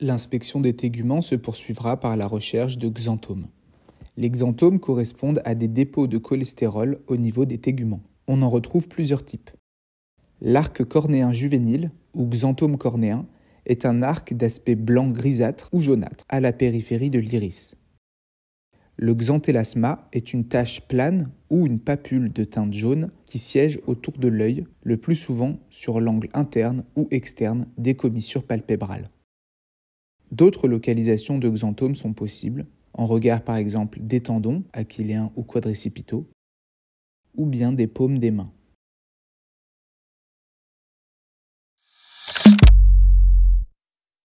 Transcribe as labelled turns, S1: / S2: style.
S1: L'inspection des téguments se poursuivra par la recherche de xanthomes. Les xanthomes correspondent à des dépôts de cholestérol au niveau des téguments. On en retrouve plusieurs types. L'arc cornéen juvénile, ou xanthome cornéen, est un arc d'aspect blanc grisâtre ou jaunâtre à la périphérie de l'iris. Le xanthélasma est une tache plane ou une papule de teinte jaune qui siège autour de l'œil, le plus souvent sur l'angle interne ou externe des commissures palpébrales. D'autres localisations de xanthomes sont possibles, en regard par exemple des tendons, aquiléens ou quadricipitaux, ou bien des paumes des mains.